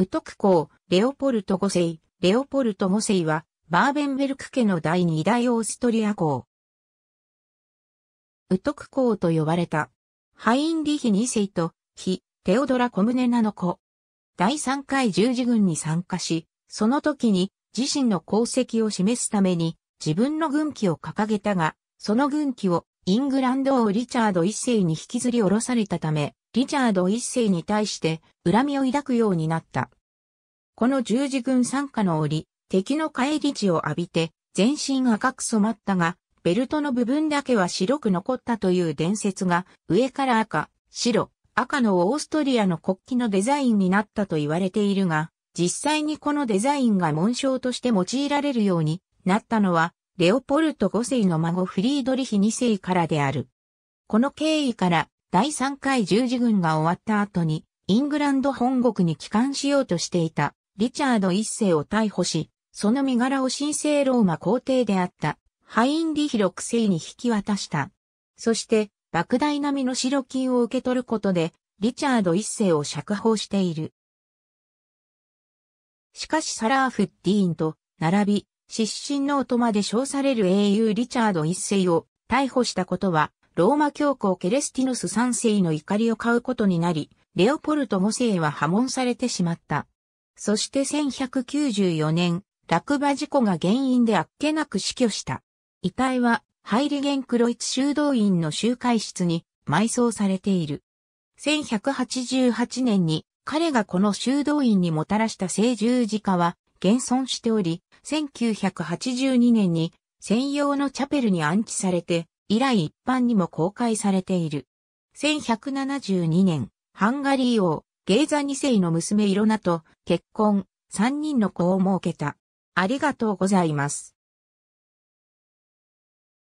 ウトク公、レオポルト5世、レオポルト5世は、バーベンベルク家の第2代オーストリア公。ウトク公と呼ばれた。ハインリヒ2世と、ヒ、テオドラ・コムネナの子。第3回十字軍に参加し、その時に自身の功績を示すために自分の軍旗を掲げたが、その軍旗をイングランド王リチャード一世に引きずり下ろされたため、リチャード一世に対して恨みを抱くようになった。この十字軍参加の折、敵の帰り地を浴びて、全身赤く染まったが、ベルトの部分だけは白く残ったという伝説が、上から赤、白、赤のオーストリアの国旗のデザインになったと言われているが、実際にこのデザインが紋章として用いられるようになったのは、レオポルト5世の孫フリードリヒ2世からである。この経緯から第3回十字軍が終わった後に、イングランド本国に帰還しようとしていたリチャード1世を逮捕し、その身柄を神聖ローマ皇帝であったハインリヒ6世に引き渡した。そして、莫大な身の代金を受け取ることで、リチャード1世を釈放している。しかしサラーフッディーンと並び、失神の音まで称される英雄リチャード一世を逮捕したことは、ローマ教皇ケレスティノス三世の怒りを買うことになり、レオポルト五世は破門されてしまった。そして1194年、落馬事故が原因であっけなく死去した。遺体は、ハイリゲンクロイツ修道院の集会室に埋葬されている。1188年に彼がこの修道院にもたらした聖十字架は現存しており、1982年に専用のチャペルに安置されて、以来一般にも公開されている。1172年、ハンガリー王、ゲイザ2世の娘イロナと結婚、3人の子を設けた。ありがとうございます。